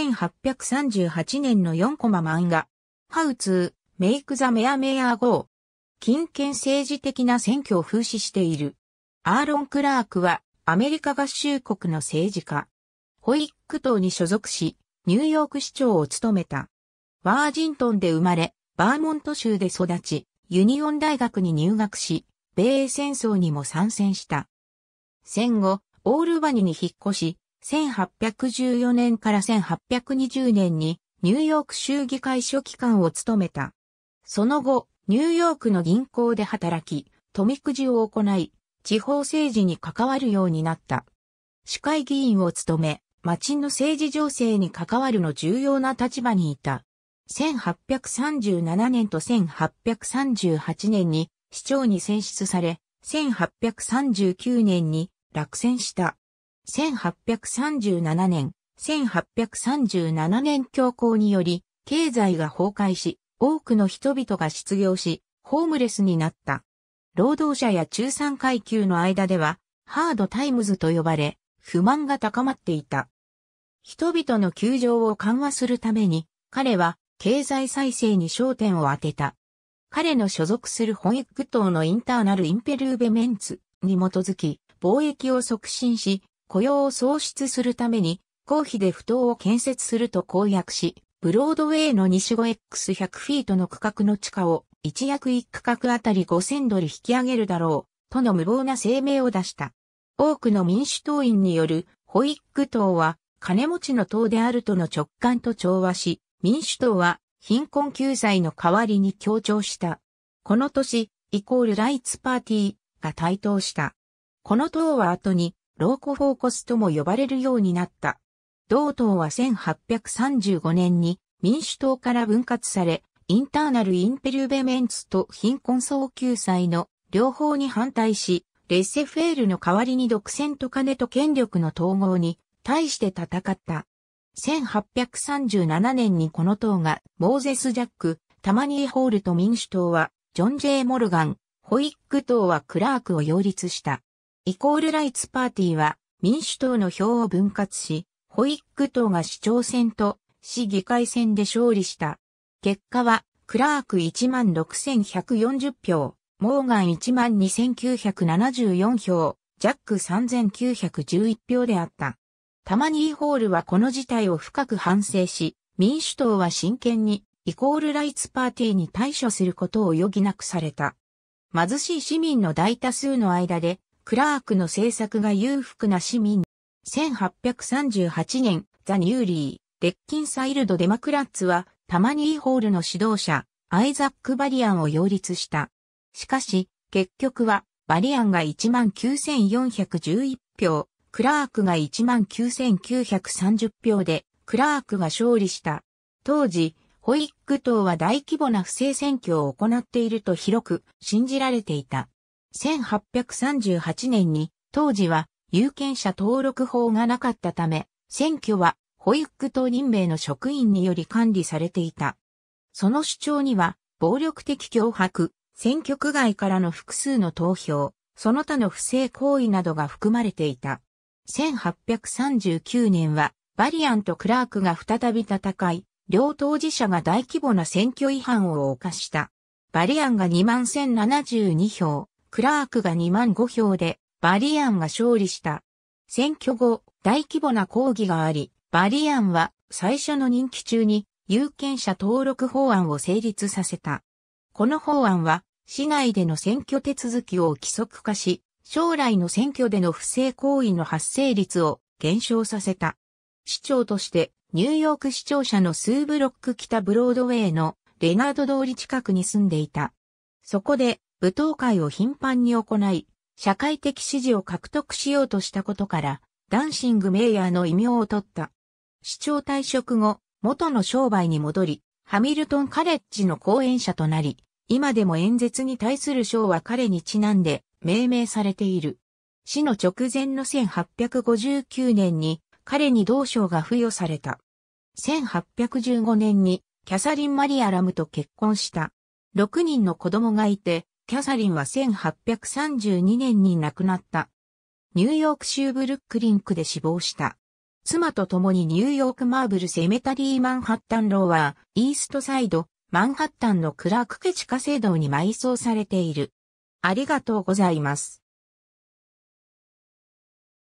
1838年の4コマ漫画。ハウツー、メイクザメアメア号。近県政治的な選挙を風刺している。アーロン・クラークはアメリカ合衆国の政治家。ホイック党に所属し、ニューヨーク市長を務めた。ワージントンで生まれ、バーモント州で育ち、ユニオン大学に入学し、米英戦争にも参戦した。戦後、オールバニに引っ越し、1814年から1820年にニューヨーク州議会書記官を務めた。その後、ニューヨークの銀行で働き、富くじを行い、地方政治に関わるようになった。市会議員を務め、町の政治情勢に関わるの重要な立場にいた。1837年と1838年に市長に選出され、1839年に落選した。1837年、1837年強行により、経済が崩壊し、多くの人々が失業し、ホームレスになった。労働者や中産階級の間では、ハードタイムズと呼ばれ、不満が高まっていた。人々の窮状を緩和するために、彼は経済再生に焦点を当てた。彼の所属する本育党のインターナルインペルーベメンツに基づき、貿易を促進し、雇用を創出するために、公費で不当を建設すると公約し、ブロードウェイの西 5X100 フィートの区画の地価を一約一区画あたり5000ドル引き上げるだろう、との無謀な声明を出した。多くの民主党員によるホイック党は金持ちの党であるとの直感と調和し、民主党は貧困救済の代わりに強調した。この年、イコールライツパーティーが台頭した。この党は後にローコフォーコスとも呼ばれるようになった。同党は1835年に民主党から分割され、インターナルインペルベメンツと貧困層救済の両方に反対し、レッセフェールの代わりに独占と金と権力の統合に対して戦った。1837年にこの党がモーゼス・ジャック、タマニー・ホールと民主党はジョン・ジェイ・モルガン、ホイック党はクラークを擁立した。イコールライツパーティーは民主党の票を分割し、ホイック党が市長選と市議会選で勝利した。結果は、クラーク16,140票、モーガン12,974票、ジャック3,911票であった。たまにイーホールはこの事態を深く反省し、民主党は真剣にイコールライツパーティーに対処することを余儀なくされた。貧しい市民の大多数の間でクラークの政策が裕福な市民。1838年、ザ・ニューリー、デッキンサイルド・デマクラッツは、タマニーホールの指導者、アイザック・バリアンを擁立した。しかし、結局は、バリアンが19,411票、クラークが19,930票で、クラークが勝利した。当時、ホイック党は大規模な不正選挙を行っていると広く信じられていた。1838年に当時は有権者登録法がなかったため、選挙は保育党任命の職員により管理されていた。その主張には、暴力的脅迫、選挙区外からの複数の投票、その他の不正行為などが含まれていた。1839年は、バリアンとクラークが再び戦い、両当事者が大規模な選挙違反を犯した。バリアンが21,072票、クラークが2万5票で、バリアンが勝利した。選挙後、大規模な抗議があり、バリアンは最初の任期中に有権者登録法案を成立させた。この法案は、市内での選挙手続きを規則化し、将来の選挙での不正行為の発生率を減少させた。市長として、ニューヨーク市庁舎の数ブロック北ブロードウェイのレナード通り近くに住んでいた。そこで舞踏会を頻繁に行い、社会的支持を獲得しようとしたことから、ダンシングメイヤーの異名を取った。市長退職後、元の商売に戻り、ハミルトンカレッジの講演者となり、今でも演説に対する賞は彼にちなんで命名されている。死の直前の1859年に彼に同賞が付与された。1815年にキャサリン・マリア・ラムと結婚した。6人の子供がいて、キャサリンは1832年に亡くなった。ニューヨーク州ブルックリンクで死亡した。妻と共にニューヨークマーブルセメタリーマンハッタンローは、イーストサイド、マンハッタンのクラーク家地下制度に埋葬されている。ありがとうございます。